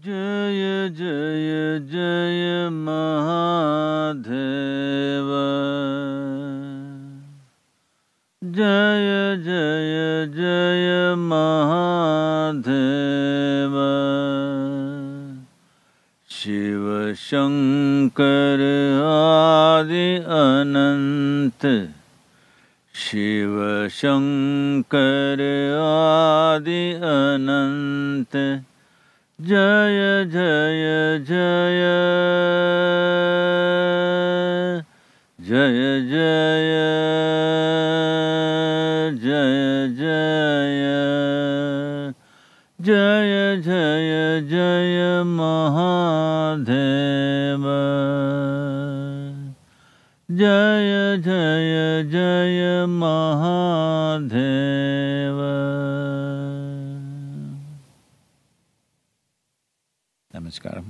जय जय जय महादेव जय जय जय महादेव शिव शंकर आदि अनंत शिव शंकर आदि अनंत जय जय जय जय जय जय जय जय जय जय महादेव जय जय जय Mahadev It's got a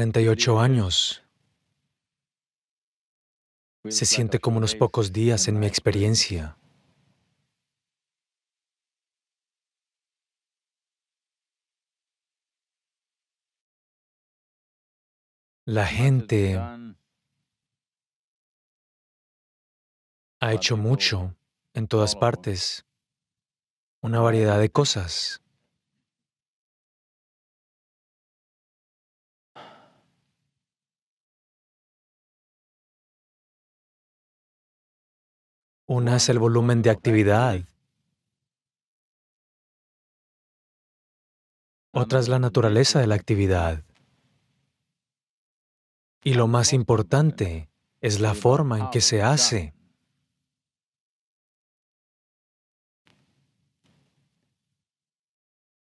38 años. Se siente como unos pocos días en mi experiencia. La gente ha hecho mucho en todas partes, una variedad de cosas. Una es el volumen de actividad. Otra es la naturaleza de la actividad. Y lo más importante es la forma en que se hace.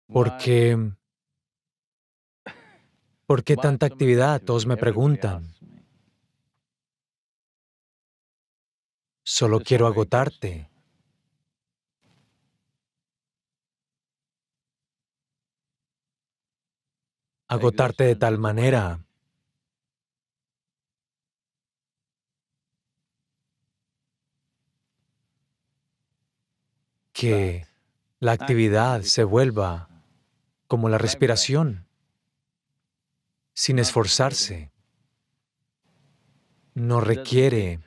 ¿Por qué, tanta actividad? Todos me preguntan. Solo pues, quiero pues. agotarte. Agotarte de tal manera ah, que la actividad se vuelva como la respiración, sin ah, esforzarse. No pues, requiere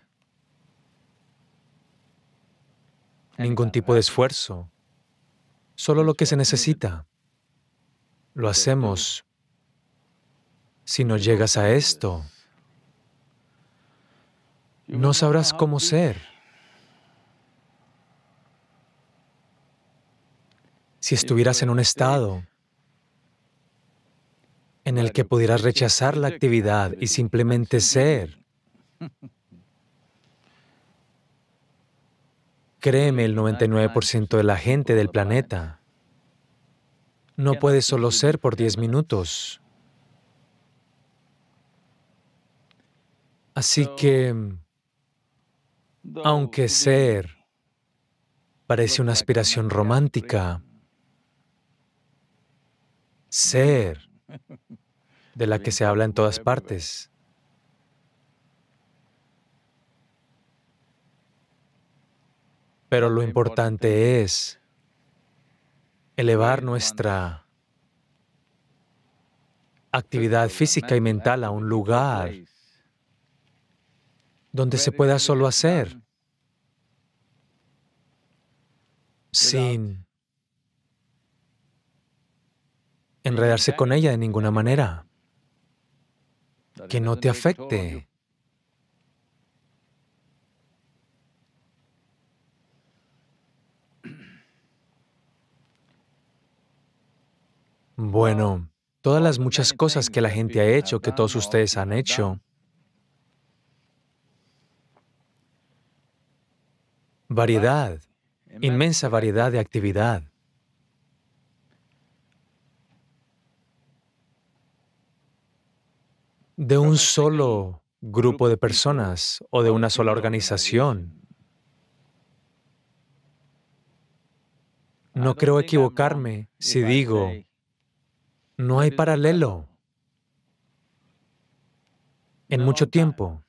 ningún tipo de esfuerzo, solo lo que se necesita. Lo hacemos. Si no llegas a esto, no sabrás cómo ser. Si estuvieras en un estado en el que pudieras rechazar la actividad y simplemente ser, Créeme, el 99% de la gente del planeta no puede solo ser por 10 minutos. Así que, aunque ser parece una aspiración romántica, ser de la que se habla en todas partes, Pero lo importante es elevar nuestra actividad física y mental a un lugar donde se pueda solo hacer, sin enredarse con ella de ninguna manera, que no te afecte, Bueno, todas las muchas cosas que la gente ha hecho, que todos ustedes han hecho, variedad, inmensa variedad de actividad. de un solo grupo de personas o de una sola organización. No creo equivocarme si digo no hay paralelo en mucho tiempo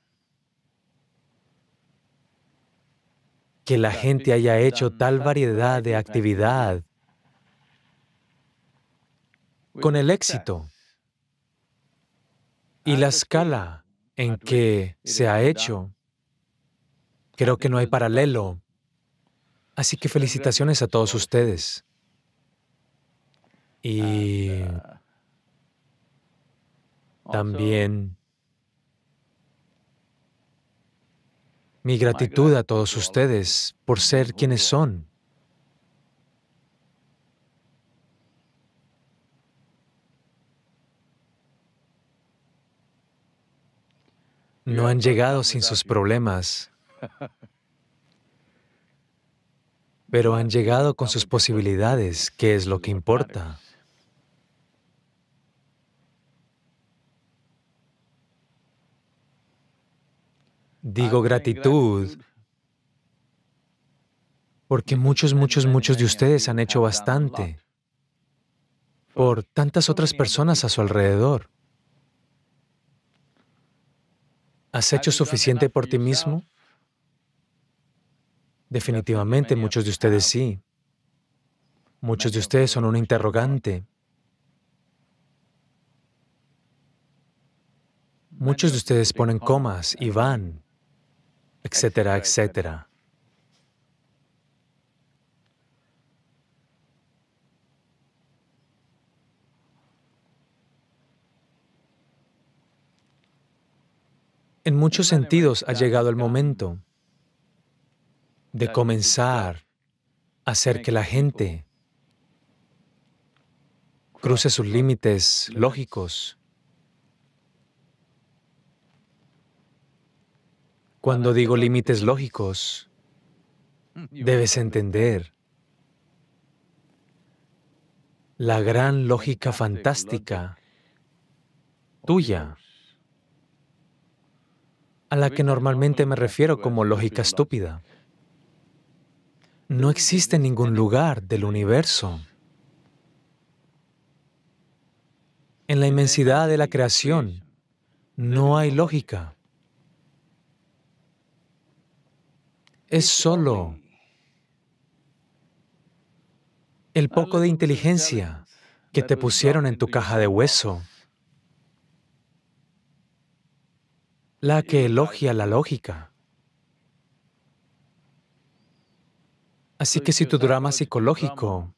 que la gente haya hecho tal variedad de actividad pues, con el éxito y la escala en que se ha hecho. Creo que no hay paralelo. Así que felicitaciones a todos ustedes. Y también mi gratitud a todos ustedes por ser quienes son. No han llegado sin sus problemas, pero han llegado con sus posibilidades, que es lo que importa. Digo gratitud porque muchos, muchos, muchos de ustedes han hecho bastante por tantas otras personas a su alrededor. ¿Has hecho suficiente por ti mismo? Definitivamente muchos de ustedes sí. Muchos de ustedes son un interrogante. Muchos de ustedes ponen comas y van etcétera, etcétera. En muchos sentidos ha llegado el momento de comenzar a hacer que la gente cruce sus límites lógicos Cuando digo límites lógicos, debes entender la gran lógica fantástica tuya, a la que normalmente me refiero como lógica estúpida. No existe ningún lugar del universo. En la inmensidad de la creación no hay lógica. es solo el poco de inteligencia que te pusieron en tu caja de hueso, la que elogia la lógica. Así que si tu drama psicológico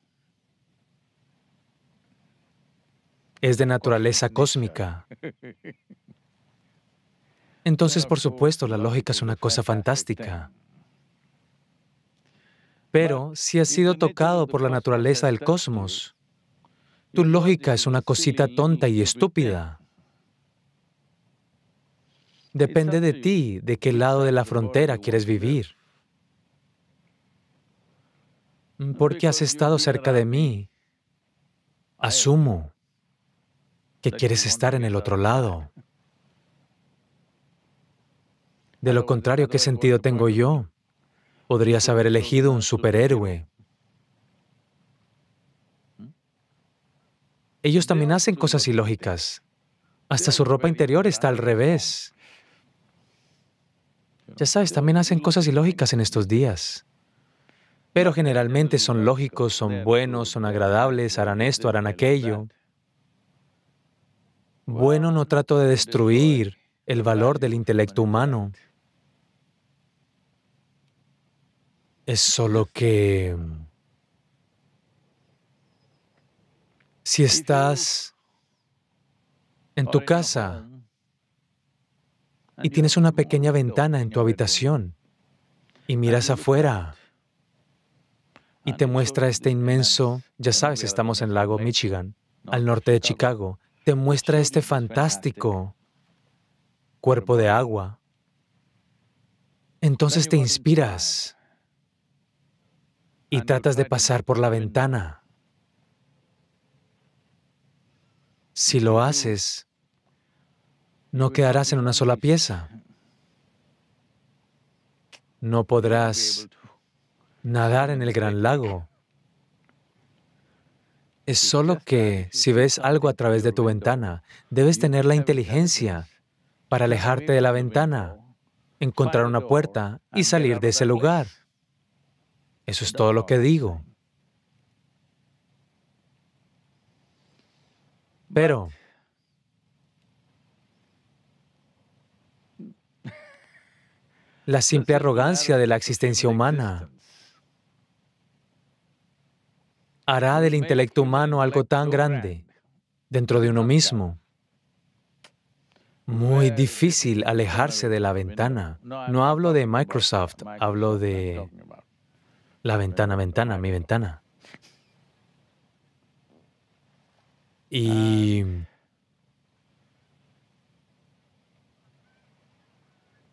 es de naturaleza cósmica, entonces por supuesto la lógica es una cosa fantástica pero si has sido tocado por la naturaleza del cosmos, tu lógica es una cosita tonta y estúpida. Depende de ti, de qué lado de la frontera quieres vivir. Mm, Porque has estado cerca de mí, asumo que quieres estar en el otro lado. De lo contrario, ¿qué sentido tengo yo? Podrías haber elegido un superhéroe. Ellos también hacen cosas ilógicas. Hasta su ropa interior está al revés. Ya sabes, también hacen cosas ilógicas en estos días. Pero generalmente son lógicos, son buenos, son agradables, harán esto, harán aquello. Bueno, no trato de destruir el valor del intelecto humano. Es solo que... Si estás en tu casa y tienes una pequeña ventana en tu habitación y miras afuera y te muestra este inmenso, ya sabes, estamos en lago Michigan, al norte de Chicago, te muestra este fantástico cuerpo de agua, entonces te inspiras y tratas de pasar por la ventana. Si lo haces, no pues quedarás en una sola pieza. No pues podrás nadar en el gran lago. Es solo que si ves algo a través de tu ventana, debes tener la inteligencia para alejarte de la ventana, encontrar una puerta y salir de ese pues lugar. Eso es todo lo que digo. Pero... La simple arrogancia de la existencia humana hará del intelecto humano algo tan grande dentro de uno mismo. Pues Muy difícil alejarse de la ventana. No hablo de Microsoft, hablo de la ventana, ventana, mi ventana. Y...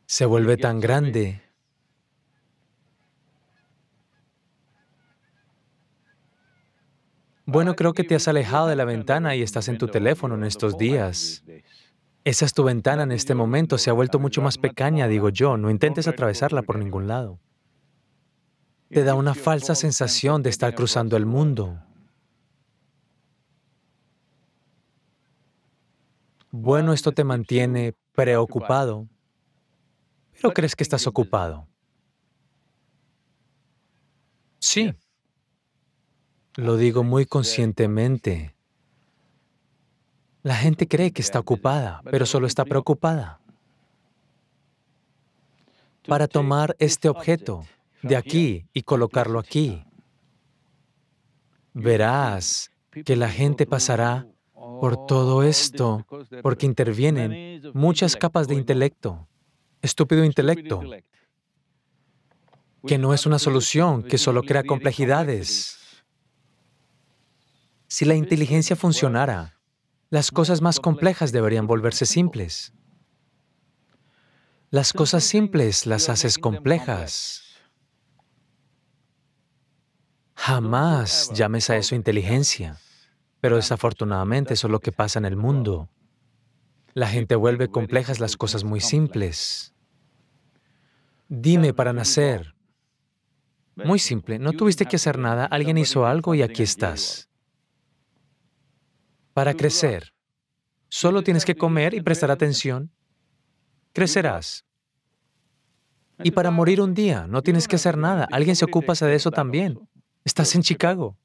Se vuelve tan grande. Bueno, creo que te has alejado de la ventana y estás en tu teléfono en estos días. Esa es tu ventana en este momento, se ha vuelto mucho más pequeña, digo yo, no intentes atravesarla por ningún lado te da una falsa sensación de estar cruzando el mundo. Bueno, esto te mantiene preocupado, pero crees que estás ocupado. Sí, lo digo muy conscientemente. La gente cree que está ocupada, pero solo está preocupada. Para tomar este objeto, de aquí y colocarlo aquí. Verás que la gente pasará por todo esto porque intervienen muchas capas de intelecto, estúpido intelecto, que no es una solución, que solo crea complejidades. Si la inteligencia funcionara, las cosas más complejas deberían volverse simples. Las cosas simples las haces complejas. Jamás llames a eso inteligencia. Pero desafortunadamente eso es lo que pasa en el mundo. La gente vuelve complejas las cosas muy simples. Dime para nacer. Muy simple, no tuviste que hacer nada, alguien hizo algo y aquí estás. Para crecer, solo tienes que comer y prestar atención. Crecerás. Y para morir un día, no tienes que hacer nada, alguien se ocupa de eso también. Estás en Chicago.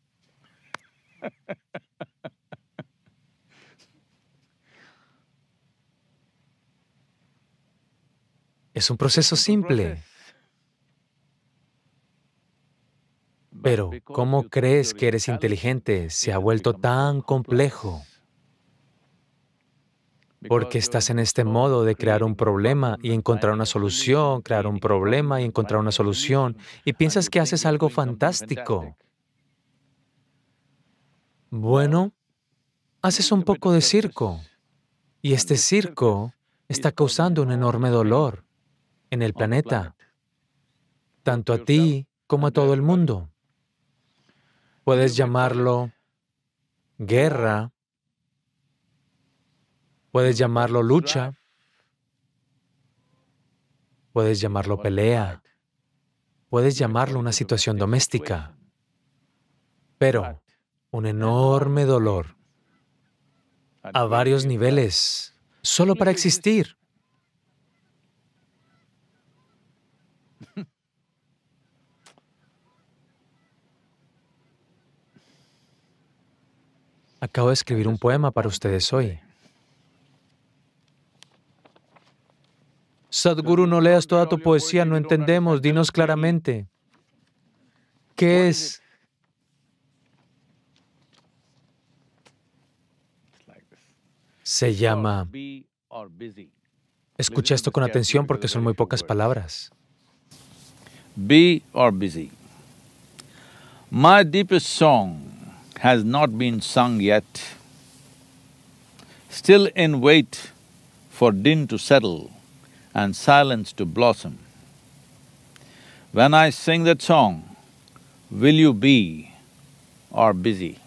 Es un proceso simple. Pero, ¿cómo crees que eres inteligente? Se ha vuelto tan complejo. Porque estás en este modo de crear un problema y encontrar una solución, crear un problema y encontrar una solución, y piensas que haces algo fantástico. Bueno, haces un poco de circo, y este circo está causando un enorme dolor en el planeta, tanto a ti como a todo el mundo. Puedes llamarlo guerra Puedes llamarlo lucha, puedes llamarlo pelea, puedes llamarlo una situación doméstica, pero un enorme dolor a varios niveles, solo para existir. Acabo de escribir un poema para ustedes hoy. Sadhguru, no leas toda tu poesía, no entendemos, dinos claramente. ¿Qué es? Se llama... Escucha esto con atención porque son muy pocas palabras. Be or busy. My deepest song has not been sung yet. Still in wait for din to settle. and silence to blossom. When I sing that song, will you be or busy?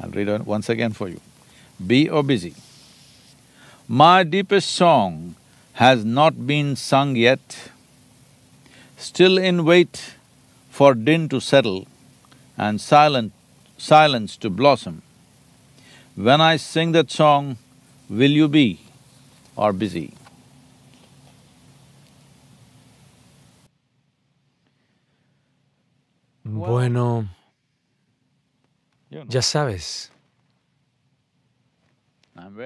I'll read it once again for you. Be or busy. My deepest song has not been sung yet, still in wait for din to settle and silent, silence to blossom. When I sing that song, will you be or busy? Bueno, ya sabes,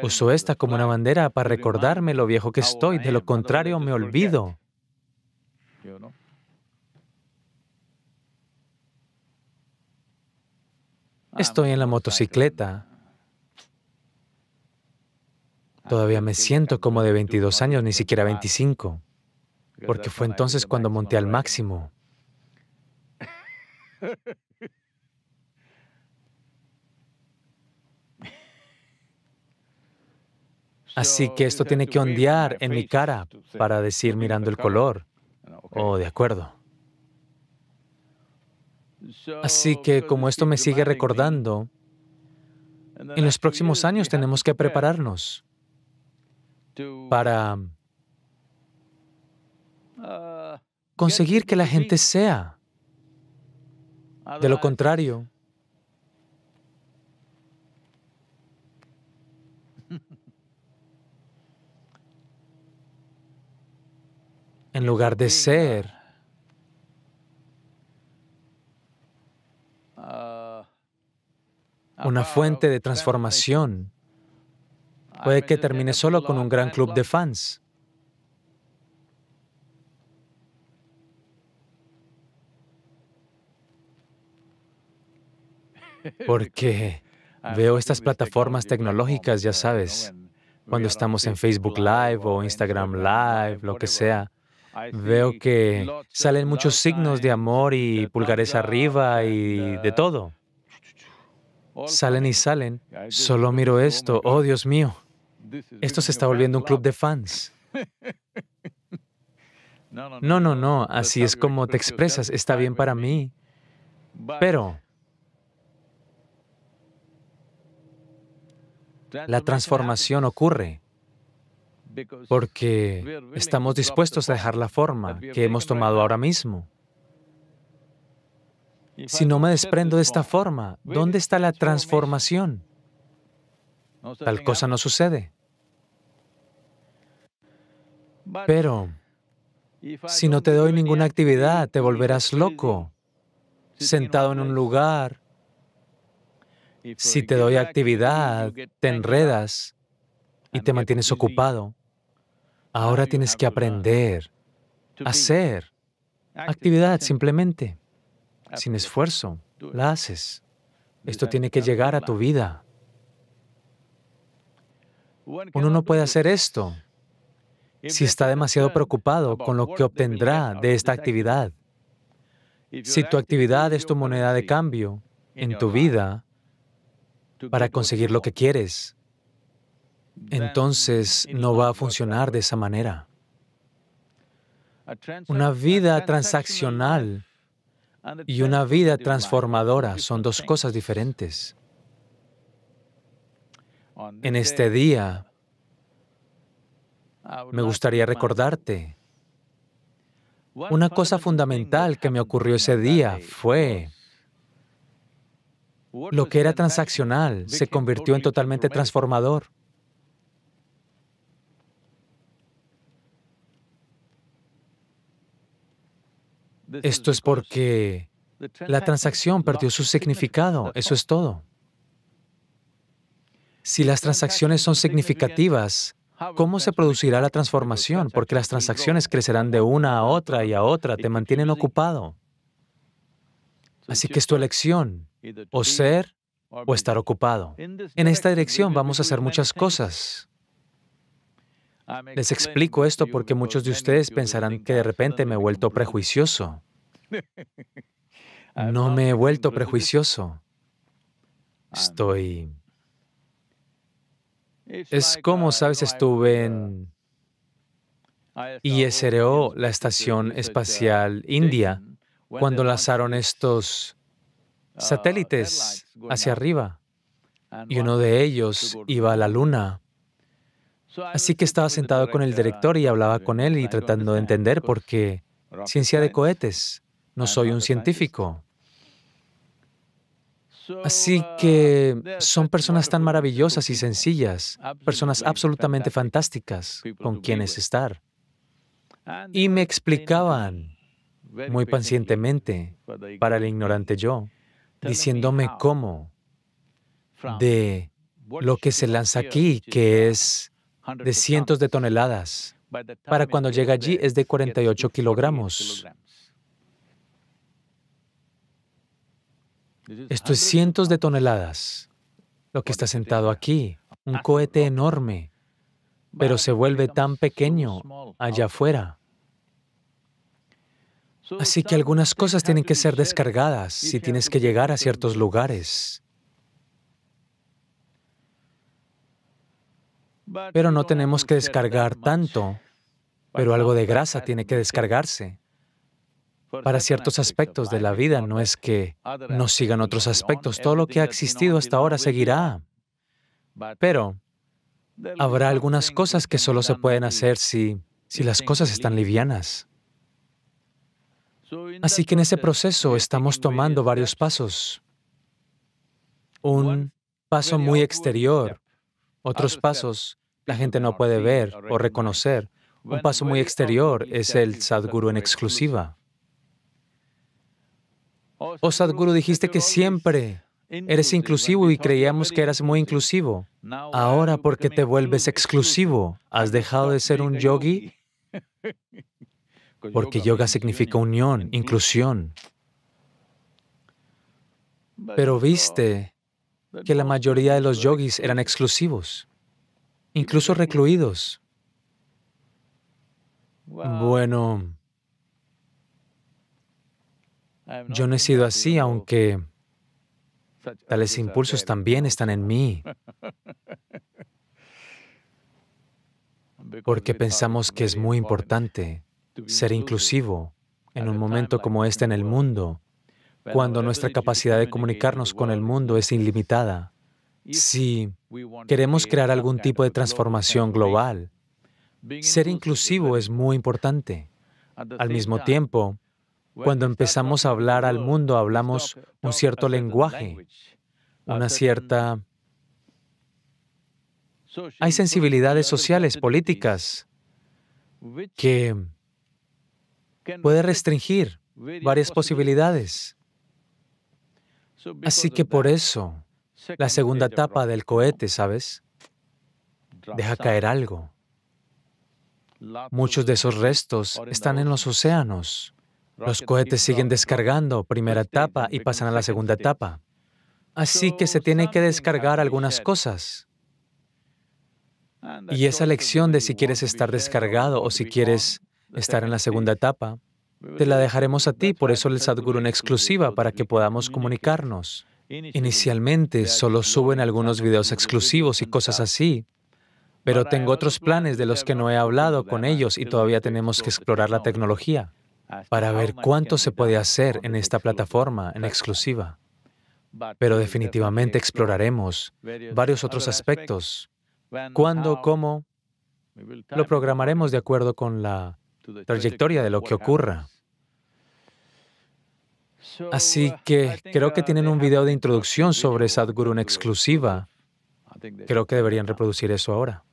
uso esta como una bandera para recordarme lo viejo que estoy, de lo contrario me olvido. Estoy en la motocicleta, Todavía me siento como de 22 años, ni siquiera 25, porque fue entonces cuando monté al máximo. Así que esto tiene que ondear en mi cara para decir mirando el color. Oh, de acuerdo. Así que como esto me sigue recordando, en los próximos años tenemos que prepararnos para uh, conseguir que la gente sea. De lo contrario, en lugar de ser, uh, una fuente de transformación, Puede que termine solo con un gran club de fans. Porque ah, veo estas plataformas tecnológicas, ya sabes, cuando estamos en Facebook Live o Instagram Live, lo que sea, veo que salen muchos signos de amor y pulgares arriba y de uh, todo. Salen y salen. Solo miro esto, oh Dios mío. Esto se está volviendo un club de fans. No, no, no, así es como te expresas, está bien para mí. Pero la transformación ocurre porque estamos dispuestos a dejar la forma que hemos tomado ahora mismo. Si no me desprendo de esta forma, ¿dónde está la transformación? Tal cosa no sucede. Pero si no te doy ninguna actividad, te volverás loco, sentado en un lugar. Si te doy actividad, te enredas y te mantienes ocupado. Ahora tienes que aprender a hacer actividad simplemente, sin esfuerzo. La haces. Esto tiene que llegar a tu vida. Uno no puede hacer esto si está demasiado preocupado con lo que obtendrá de esta actividad. Si tu actividad es tu moneda de cambio en tu vida para conseguir lo que quieres, entonces no va a funcionar de esa manera. Una vida transaccional y una vida transformadora son dos cosas diferentes. En este día, me gustaría recordarte. Una cosa fundamental que me ocurrió ese día fue lo que era transaccional se convirtió en totalmente transformador. Esto es porque la transacción perdió su significado, eso es todo. Si las transacciones son significativas, ¿Cómo se producirá la transformación? Porque las transacciones crecerán de una a otra y a otra, te mantienen ocupado. Así que es tu elección, o ser o estar ocupado. En esta dirección vamos a hacer muchas cosas. Les explico esto porque muchos de ustedes pensarán que de repente me he vuelto prejuicioso. No me he vuelto prejuicioso. Estoy es como, uh, sabes, estuve uh, en ISRO, la Estación uh, Espacial India, cuando lanzaron estos satélites hacia arriba y uno de ellos iba a la luna. Así que estaba sentado con el director y hablaba con él y tratando de entender por qué ciencia de cohetes. No soy un científico. Así que son personas tan maravillosas y sencillas, personas absolutamente fantásticas con quienes estar. Y me explicaban muy pacientemente para el ignorante yo, diciéndome cómo de lo que se lanza aquí, que es de cientos de toneladas, para cuando llega allí es de 48 kilogramos. Esto es cientos de toneladas. Lo que está sentado aquí, un cohete enorme, pero se vuelve tan pequeño allá afuera. Así que algunas cosas tienen que ser descargadas si tienes que llegar a ciertos lugares. Pero no tenemos que descargar tanto, pero algo de grasa tiene que descargarse para ciertos aspectos de la vida, no es que no sigan otros aspectos, todo lo que ha existido hasta ahora seguirá. Pero habrá algunas cosas que solo se pueden hacer si, las cosas están livianas. Así que en ese proceso estamos tomando varios pasos. Un paso muy exterior, otros pasos la gente no puede ver o reconocer. Un paso muy exterior es el Sadguru en exclusiva. Oh Sadhguru, dijiste que siempre eres inclusivo y creíamos que eras muy inclusivo. Ahora, porque te vuelves exclusivo? ¿Has dejado de ser un yogi? Porque yoga significa unión, inclusión. Pero viste que la mayoría de los yogis eran exclusivos, incluso recluidos. Bueno, yo no he sido así, aunque tales impulsos también están en mí. Porque pensamos que es muy importante ser inclusivo en un momento como este en el mundo, cuando nuestra capacidad de comunicarnos con el mundo es ilimitada. Si queremos crear algún tipo de transformación global, ser inclusivo es muy importante. Al mismo tiempo, cuando empezamos a hablar al mundo, hablamos un cierto lenguaje, una cierta... Hay sensibilidades sociales, políticas, que puede restringir varias posibilidades. Así que por eso, la segunda etapa del cohete, ¿sabes? Deja caer algo. Muchos de esos restos están en los océanos los cohetes siguen descargando, primera etapa, y pasan a la segunda etapa. Así que se tiene que descargar algunas cosas. Y esa lección de si quieres estar descargado o si quieres estar en la segunda etapa, te la dejaremos a ti, por eso el Sadhguru una exclusiva, para que podamos comunicarnos. Inicialmente solo suben algunos videos exclusivos y cosas así, pero tengo otros planes de los que no he hablado con ellos y todavía tenemos que explorar la tecnología. Ah, para ver cuánto se puede hacer en esta plataforma en exclusiva. Pero definitivamente exploraremos varios otros aspectos. ¿Cuándo? ¿Cómo? Lo programaremos de acuerdo con la trayectoria de lo que ocurra. Así uh, que creo que uh, tienen un video de introducción sobre Sadhguru en exclusiva. Creo que deberían reproducir eso ahora.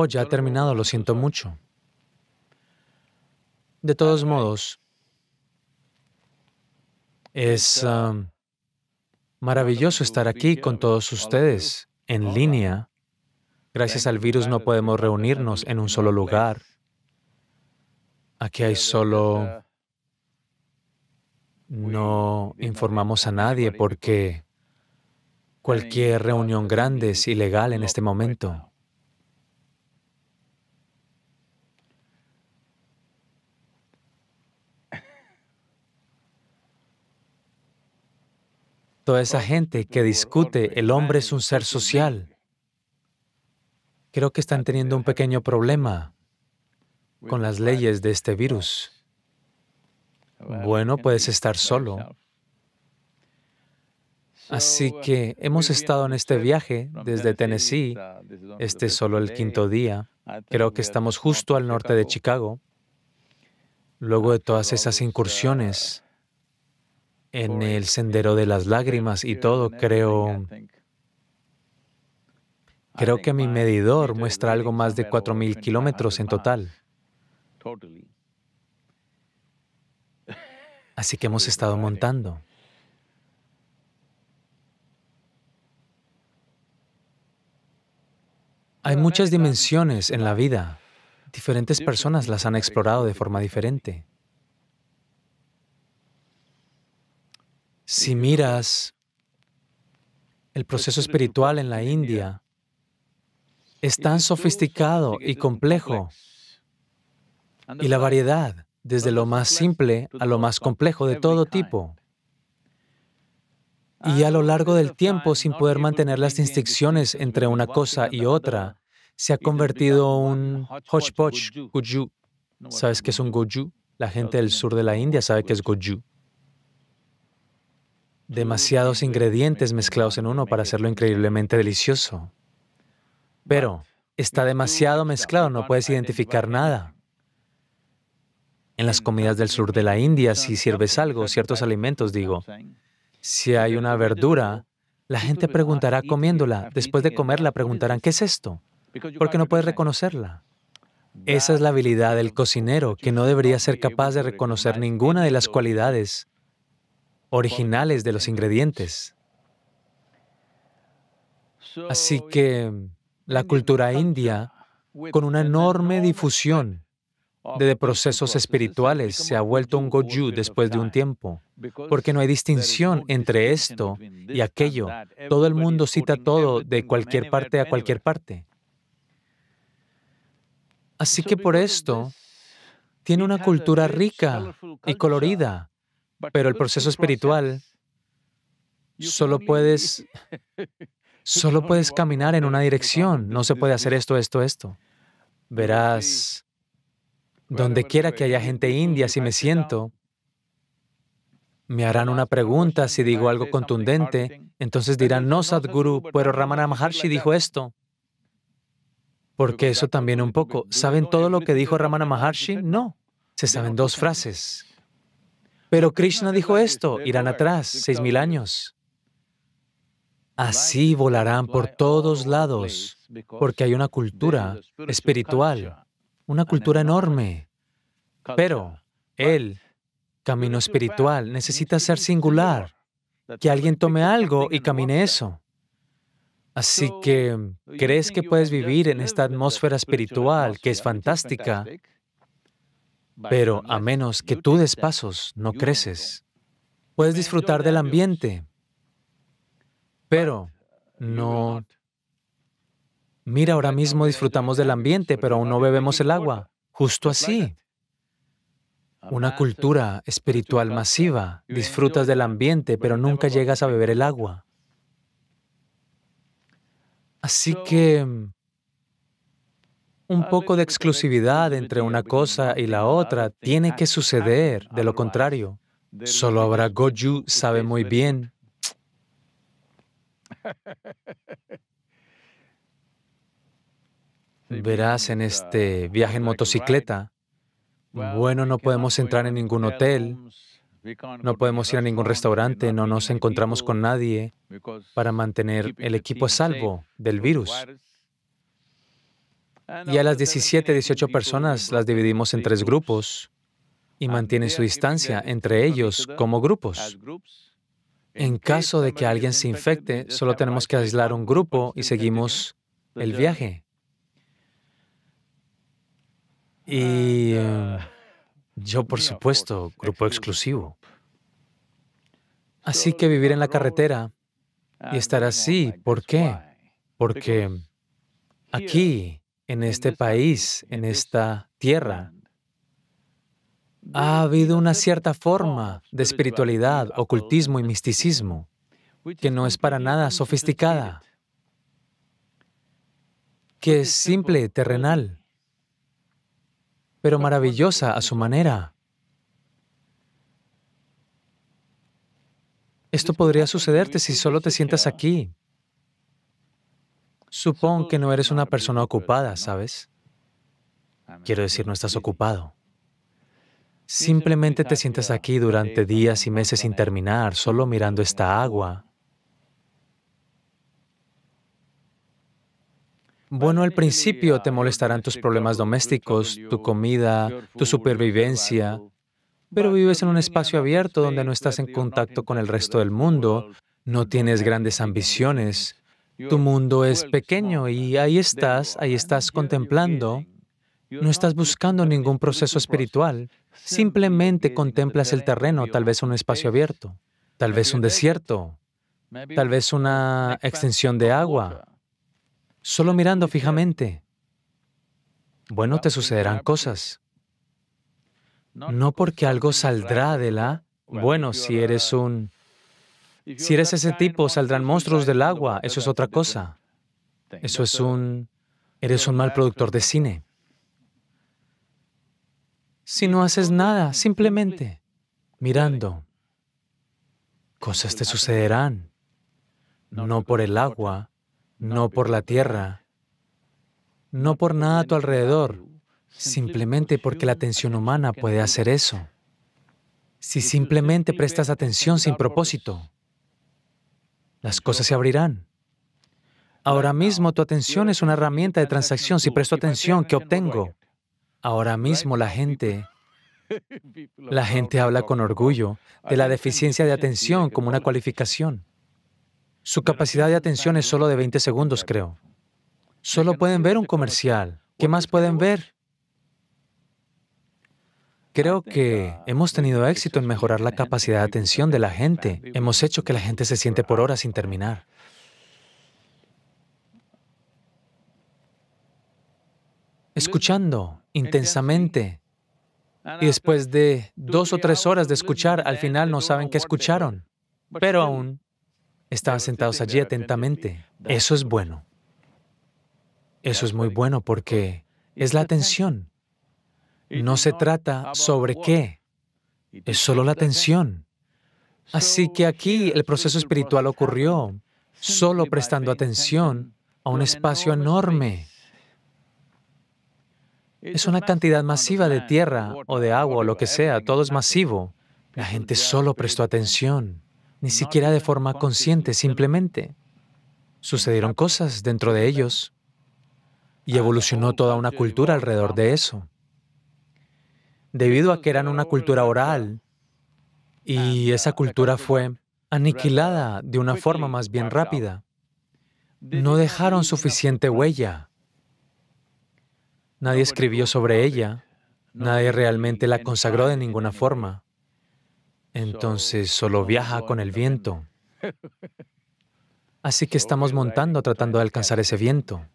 Oh, ya ha terminado, lo siento mucho. De todos modos, es um, maravilloso estar aquí con todos ustedes en línea. Gracias al virus no podemos reunirnos en un solo lugar. Aquí hay solo... No informamos a nadie porque cualquier reunión grande es ilegal en este momento. toda esa gente que discute el hombre es un ser social, creo que están teniendo un pequeño problema con las leyes de este virus. Bueno, puedes estar solo. Así que eh, hemos estado en este viaje desde Tennessee. Este es solo el quinto día. Ah, creo que estamos justo al norte de Chicago. Luego ah, de todas esas pues, ah, incursiones, en el sendero de las lágrimas y todo, creo... Creo que mi medidor muestra algo más de 4.000 kilómetros en total. Así que hemos estado montando. Hay muchas dimensiones en la vida. Diferentes personas las han explorado de forma diferente. Si miras el pues proceso espiritual en la India, es tan sofisticado y complejo, y la variedad, desde lo más simple a lo más complejo de todo tipo. Y ah, a lo pues largo del tiempo, sin poder mantener las distinciones entre una cosa y otra, se ha convertido un hodgepodge, goju. ¿Sabes qué es un goju? La gente del sur de la India sabe que es goju demasiados ingredientes mezclados en uno para hacerlo increíblemente delicioso. Pero está demasiado mezclado, no puedes identificar nada. En las comidas del sur de la India, si sirves algo, ciertos alimentos, digo, si hay una verdura, la gente preguntará comiéndola, después de comerla preguntarán, ¿qué es esto? Porque no puedes reconocerla. Esa es la habilidad del cocinero, que no debería ser capaz de reconocer ninguna de las cualidades originales de los ingredientes. Así que la cultura india, con una enorme difusión de procesos espirituales, se ha vuelto un goju después de un tiempo, porque no hay distinción entre esto y aquello. Todo el mundo cita todo de cualquier parte a cualquier parte. Así que por esto, tiene una cultura rica y colorida, pero el proceso espiritual, solo puedes, solo puedes caminar en una dirección. No se puede hacer esto, esto, esto. Verás, donde quiera que haya gente india, si me siento, me harán una pregunta si digo algo contundente, entonces dirán, no, Sadhguru, pero Ramana Maharshi dijo esto. Porque eso también un poco. ¿Saben todo lo que dijo Ramana Maharshi? No. Se saben dos frases. Pero Krishna dijo esto, irán atrás, seis mil años. Así volarán por oh, todos oh, oh, lados, porque hay una cultura espiritual, una cultura enorme. Pero el camino espiritual necesita ser singular, que alguien tome algo y camine eso. Así que, ¿crees que puedes vivir en esta atmósfera espiritual que es fantástica pero a menos que tú des pasos, no creces. Puedes eh, disfrutar del ambiente, pero uh, no... Mira, ahora mismo disfrutamos del ambiente, pero aún no bebemos el agua. Justo así. Una cultura espiritual masiva. Disfrutas del ambiente, pero nunca llegas a beber el agua. Así que mm, un poco de exclusividad entre una cosa y la otra tiene que suceder, de lo contrario, solo habrá Goju sabe muy bien. Verás en este viaje en motocicleta, bueno, no podemos entrar en ningún hotel, no podemos ir a ningún restaurante, no nos encontramos con nadie para mantener el equipo a salvo del virus. Ah, y a las 17, pues, 18 personas las dividimos en tres grupos y ah, mantienen su distancia entre ellos como grupos. En caso de que alguien se infecte, solo tenemos que aislar un grupo y seguimos pues el viaje. Y ah, yo, por supuesto, grupo exclusivo. Así que vivir en la carretera y estar así, ¿por qué? Porque aquí en este país, en esta tierra, ha habido una cierta forma de espiritualidad, ocultismo y misticismo que no es para nada sofisticada, que es simple, terrenal, pero maravillosa a su manera. Esto podría sucederte si solo te sientas aquí, Supón que no eres una persona ocupada, ¿sabes? Quiero decir, no estás ocupado. Simplemente te sientas aquí durante días y meses sin terminar, solo mirando esta agua. Bueno, al principio te molestarán tus problemas domésticos, tu comida, tu supervivencia, pero vives en un espacio abierto donde no estás en contacto con el resto del mundo, no tienes grandes ambiciones, tu mundo es pequeño y ahí estás, ahí estás contemplando. No estás buscando ningún proceso espiritual. Simplemente contemplas el terreno, tal vez un espacio abierto, tal vez un desierto, tal vez una extensión de agua, solo mirando fijamente. Bueno, te sucederán cosas. No porque algo saldrá de la... Bueno, si eres un si eres ese tipo, saldrán monstruos del agua. Eso es otra cosa. Eso es un... Eres un mal productor de cine. Si no haces nada, simplemente mirando, cosas te sucederán. No por el agua, no por la tierra, no por nada a tu alrededor, simplemente porque la atención humana puede hacer eso. Si simplemente prestas atención sin propósito, las cosas se abrirán. Ahora mismo tu atención es una herramienta de transacción. Si presto atención, ¿qué obtengo? Ahora mismo la gente, la gente habla con orgullo de la deficiencia de atención como una cualificación. Su capacidad de atención es solo de 20 segundos, creo. Solo pueden ver un comercial. ¿Qué más pueden ver? Creo que ah, hemos tenido éxito en mejorar la capacidad de atención de la gente. Hemos hecho que la gente se siente por horas sin terminar. Escuchando intensamente. Ah, y después pues, de dos o tres horas de escuchar, al ¿eh? final no saben qué escucharon. Pero aún estaban sentados allí atentamente. Eso es bueno. Eso es muy bueno porque es la atención. No se trata sobre qué, es solo la atención. Así que aquí el proceso espiritual ocurrió solo prestando atención a un espacio enorme. Es una cantidad masiva de tierra o de agua o lo que sea, todo es masivo. La gente solo prestó atención, ni siquiera de forma consciente, simplemente. Sucedieron cosas dentro de ellos y evolucionó ah, toda una cultura alrededor de eso debido a que eran una cultura oral y ah, esa cultura fue aniquilada de una forma más bien rápida. No dejaron suficiente huella. Nadie escribió sobre ella, nadie realmente la consagró de ninguna forma. Entonces solo viaja con el viento. Así que estamos montando tratando de alcanzar ese viento.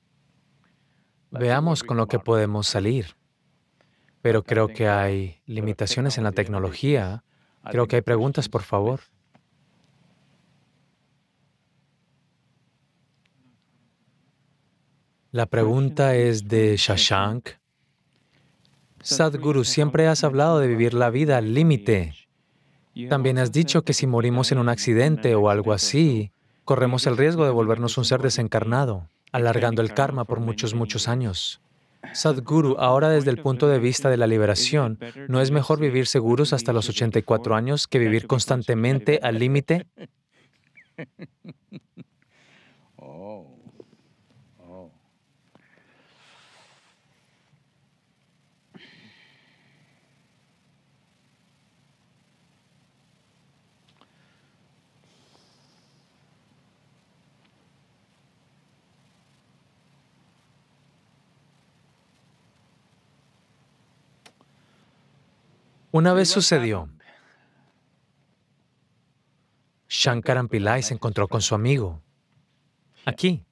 Veamos con lo que podemos salir pero creo que hay limitaciones en la tecnología. Creo que hay preguntas, por favor. La pregunta es de Shashank. Sadhguru, siempre has hablado de vivir la vida al límite. También has dicho que si morimos en un accidente o algo así, corremos el riesgo de volvernos un ser desencarnado, alargando el karma por muchos, muchos años. Sadhguru, ahora desde el punto de vista de la liberación, ¿no es mejor vivir seguros hasta los 84 años que vivir constantemente al límite? Una vez sucedió, Shankaran Pillai se encontró con su amigo, aquí.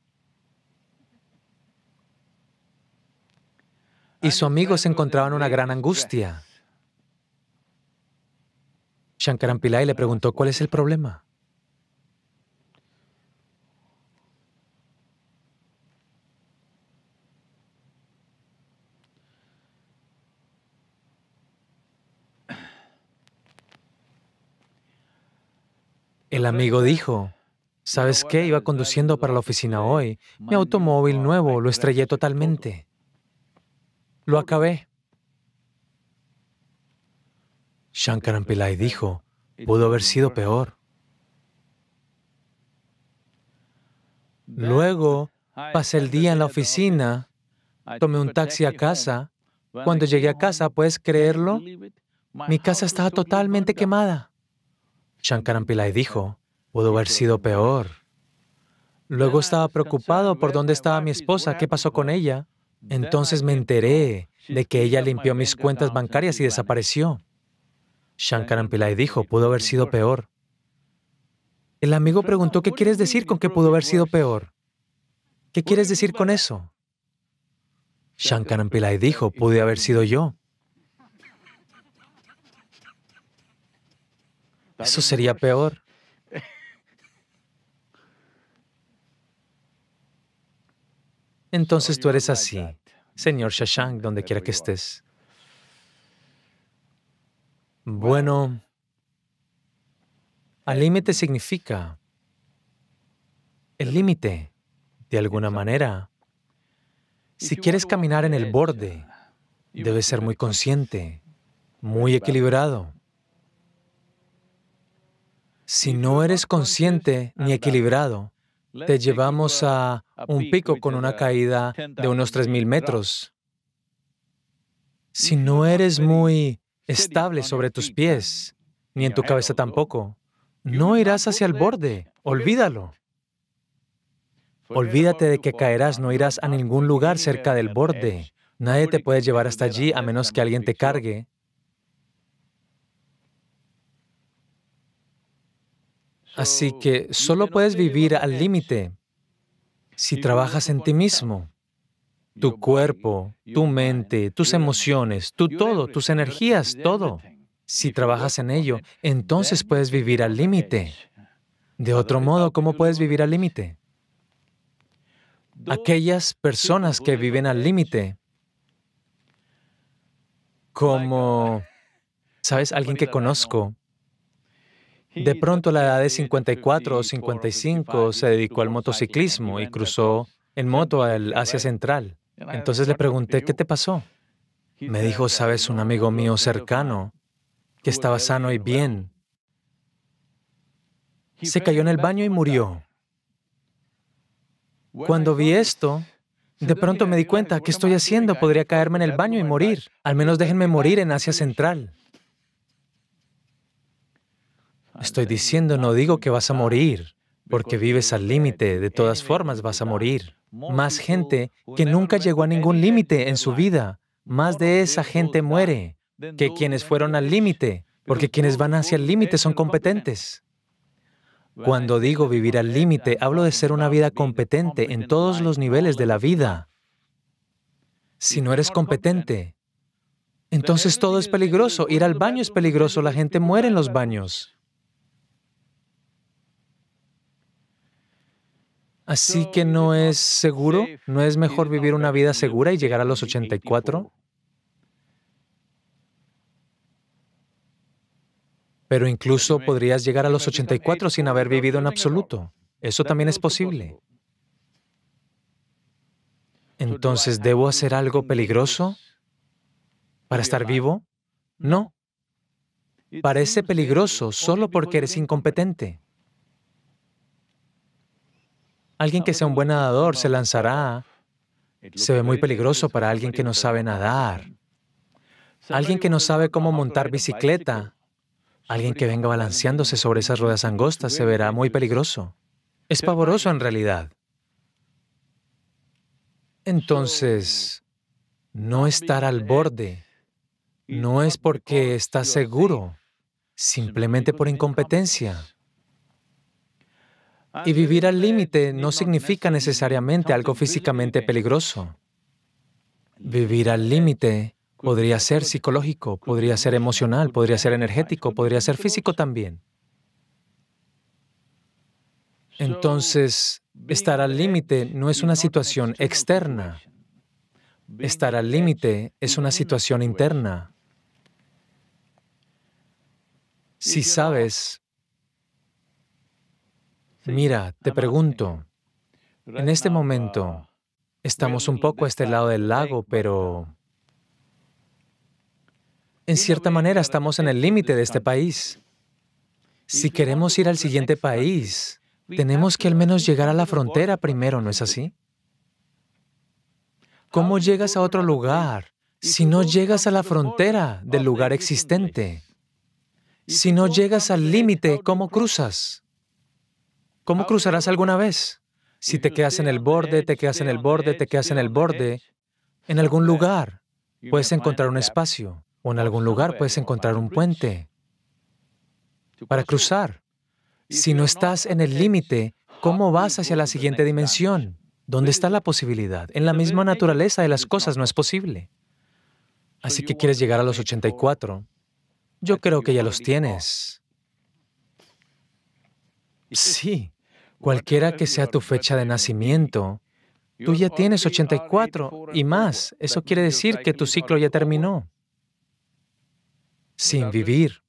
Y su amigo se encontraba en una gran angustia. Shankaran Pillai le preguntó cuál es el problema. El amigo dijo, ¿sabes qué? Iba conduciendo para la oficina hoy. Mi automóvil nuevo lo estrellé totalmente. Lo acabé. Shankaran Pillai dijo, pudo haber sido peor. Luego pasé el día en la oficina, tomé un taxi a casa. Cuando llegué a casa, ¿puedes creerlo? Mi casa estaba totalmente quemada. Shankaran Pillai dijo, pudo haber sido peor. Luego estaba preocupado por dónde estaba mi esposa, qué pasó con ella. Entonces me enteré de que ella limpió mis cuentas bancarias y desapareció. Shankaran Pillai dijo, pudo haber sido peor. El amigo preguntó, ¿qué quieres decir con que pudo haber sido peor? ¿Qué quieres decir con eso? Shankaran Pillai dijo, pude haber sido yo. Eso sería peor. Entonces tú eres así, Señor Shashank, donde quiera que estés. Bueno, al límite significa el límite, de alguna manera. Si quieres caminar en el borde, debes ser muy consciente, pues muy equilibrado. Si no eres consciente ni equilibrado, te llevamos a un pico con una caída de unos 3.000 metros. Si no eres muy estable sobre tus pies, ni en tu cabeza tampoco, no irás hacia el borde, olvídalo. Olvídate de que caerás, no irás a ningún lugar cerca del borde. Nadie te puede llevar hasta allí a menos que alguien te cargue Así que solo puedes vivir al límite si trabajas en ti mismo. Tu cuerpo, tu mente, tus emociones, tu todo, tus energías, todo. Si trabajas en ello, entonces puedes vivir al límite. De otro modo, ¿cómo puedes vivir al límite? Aquellas personas que viven al límite, como, uh, ¿sabes? Alguien que conozco de pronto a la edad de 54 o 55 se dedicó al motociclismo y cruzó en moto al Asia Central. Entonces le pregunté, ¿qué te pasó? Me dijo, sabes, un amigo mío cercano, que estaba sano y bien, se cayó en el baño y murió. Cuando vi esto, de pronto me di cuenta, ¿qué estoy haciendo? Podría caerme en el baño y morir. Al menos déjenme morir en Asia Central. Estoy diciendo, no digo que vas a morir, porque vives al límite, de todas formas vas a morir. Más gente que nunca llegó a ningún límite en su vida, más de esa gente muere que quienes fueron al límite, porque quienes van hacia el límite son competentes. Cuando digo vivir al límite, hablo de ser una vida competente en todos los niveles de la vida. Si no eres competente, entonces todo es peligroso. Ir al baño es peligroso, la gente muere en los baños. Así que no es seguro, no es mejor vivir una vida segura y llegar a los 84. Pero incluso podrías llegar a los 84 sin haber vivido en absoluto. Eso también es posible. Entonces, ¿debo hacer algo peligroso para estar vivo? No. Parece peligroso solo porque eres incompetente. Alguien que sea un buen nadador se lanzará. Se ve muy peligroso para alguien que no sabe nadar. Alguien que no sabe cómo montar bicicleta. Alguien que venga balanceándose sobre esas ruedas angostas se verá muy peligroso. Es pavoroso en realidad. Entonces, no estar al borde no es porque estás seguro, simplemente por incompetencia. Ah, y vivir al límite no significa necesariamente algo físicamente peligroso. Vivir al límite podría ser psicológico, podría ser emocional, podría ser energético, podría ser físico también. Entonces, estar al límite no es una situación externa. Estar al límite es una situación interna. Si sabes Mira, te pregunto, en este momento estamos un poco a este lado del lago, pero en cierta manera estamos en el límite de este país. Si queremos ir al siguiente país, tenemos que al menos llegar a la frontera primero, ¿no es así? ¿Cómo llegas a otro lugar si no llegas a la frontera del lugar existente? Si no llegas al límite, ¿cómo cruzas? ¿Cómo ah, cruzarás alguna vez? Si te quedas en el borde, te quedas en el borde, te quedas en el borde, en algún lugar puedes encontrar un espacio o en algún lugar puedes encontrar un puente para cruzar. Si no estás en el límite, ¿cómo vas hacia la siguiente dimensión? ¿Dónde está la posibilidad? En la misma naturaleza de las cosas no es posible. Así que quieres llegar a los 84. Yo creo que ya los tienes. Sí, cualquiera que sea tu fecha de nacimiento, tú ya tienes 84 y más. Eso quiere decir que tu ciclo ya terminó. Sin vivir.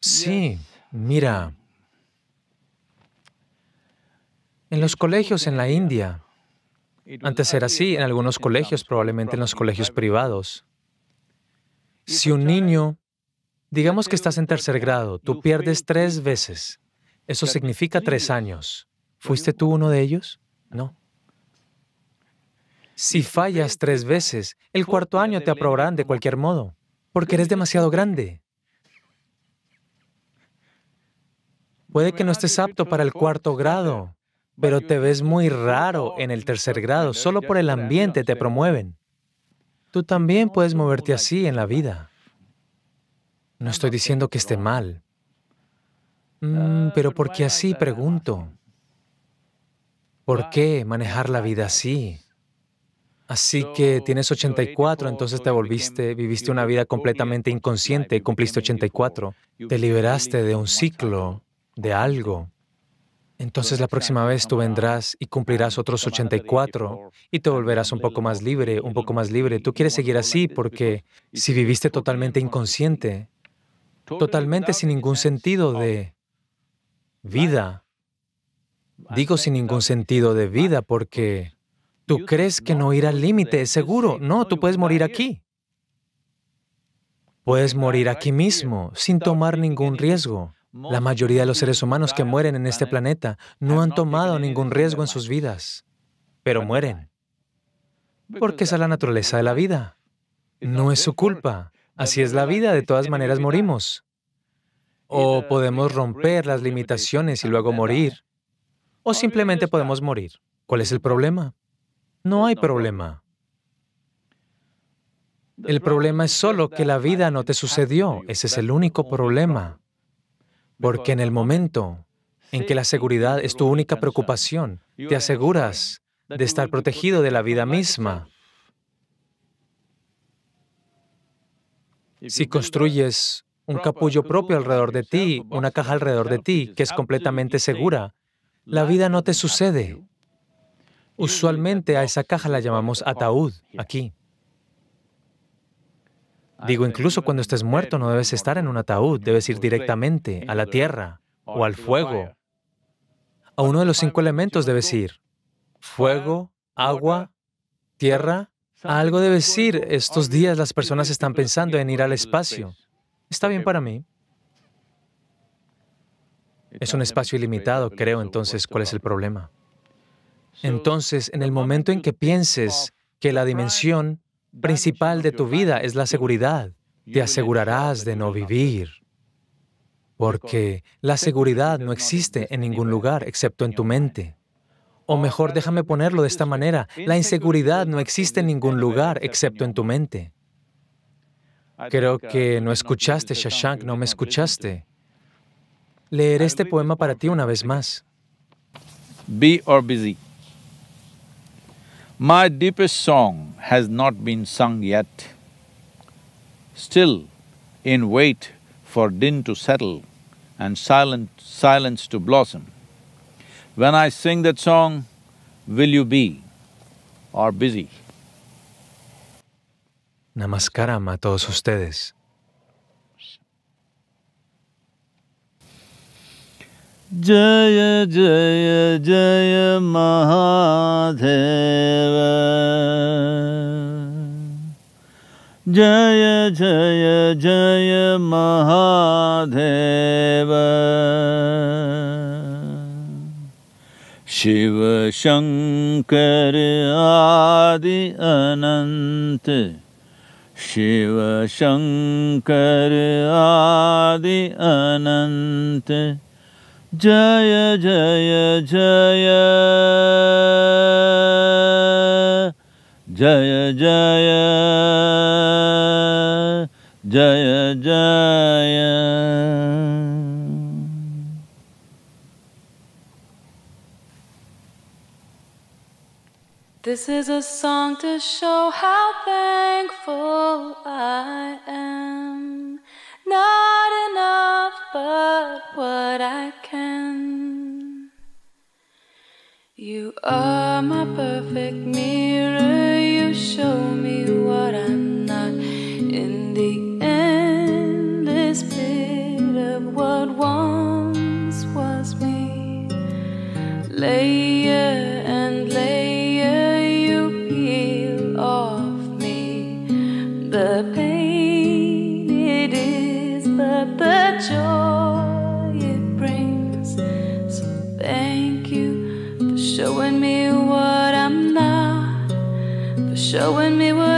Sí, mira. En los colegios en la India, antes era así, en algunos colegios, probablemente en los colegios privados, si un niño Digamos que estás en tercer grado, tú pierdes tres veces. Eso significa tres años. ¿Fuiste tú uno de ellos? No. Si fallas tres veces, el cuarto año te aprobarán de cualquier modo, porque eres demasiado grande. Puede que no estés apto para el cuarto grado, pero te ves muy raro en el tercer grado, solo por el ambiente te promueven. Tú también puedes moverte así en la vida. No estoy diciendo que esté mal, mm, Pero pero porque así pregunto. ¿Por qué manejar la vida así? Así que tienes 84, entonces te volviste, viviste una vida completamente inconsciente, cumpliste 84, te liberaste de un ciclo, de algo. Entonces la próxima vez tú vendrás y cumplirás otros 84 y te volverás un poco más libre, un poco más libre. Tú quieres seguir así porque si viviste totalmente inconsciente, totalmente sin ningún sentido de vida. Digo sin ningún sentido de vida porque tú crees que no ir al límite es seguro. No, tú puedes morir aquí. Puedes morir aquí mismo sin tomar ningún riesgo. La mayoría de los seres humanos que mueren en este planeta no han tomado ningún riesgo en sus vidas, pero mueren. Porque esa es la naturaleza de la vida. No es su culpa. Así es la vida, de todas maneras morimos. O podemos romper las limitaciones y luego morir. O simplemente podemos morir. ¿Cuál es el problema? No hay problema. El problema es solo que la vida no te sucedió. Ese es el único problema. Porque en el momento en que la seguridad es tu única preocupación, te aseguras de estar protegido de la vida misma. Si construyes un capullo propio alrededor de ti, una caja alrededor de ti, que es completamente segura, la vida no te sucede. Usualmente a esa caja la llamamos ataúd, aquí. Digo, incluso cuando estés muerto no debes estar en un ataúd, debes ir directamente a la tierra o al fuego. A uno de los cinco elementos debes ir. Fuego, agua, tierra algo debe decir, estos días las personas están pensando en ir al espacio. Está bien para mí. Es un espacio ilimitado, creo, entonces, ¿cuál es el problema? Entonces, en el momento en que pienses que la dimensión principal de tu vida es la seguridad, te asegurarás de no vivir, porque la seguridad no existe en ningún lugar excepto en tu mente. O mejor, déjame ponerlo de esta manera, la inseguridad no existe en ningún lugar excepto en tu mente. Creo que no escuchaste, Shashank, no me escuchaste. Leeré este poema para ti una vez más. Be or busy. My deepest song has not been sung yet. Still, in wait for din to settle and silence to blossom. When I sing that song, will you be or busy? Namaskaram a todos ustedes. Jaya Jaya Jaya Mahadeva Jaya Jaya Jaya Mahadeva Shiv शंकर आदि अनंत शिव शंकर आदि अनंत जय जय जय जय जय जय जय This is a song to show how thankful I am. Not enough, but what I can. You are my perfect mirror. You show me what I'm not. In the endless pit of what once was me. Lay showing me what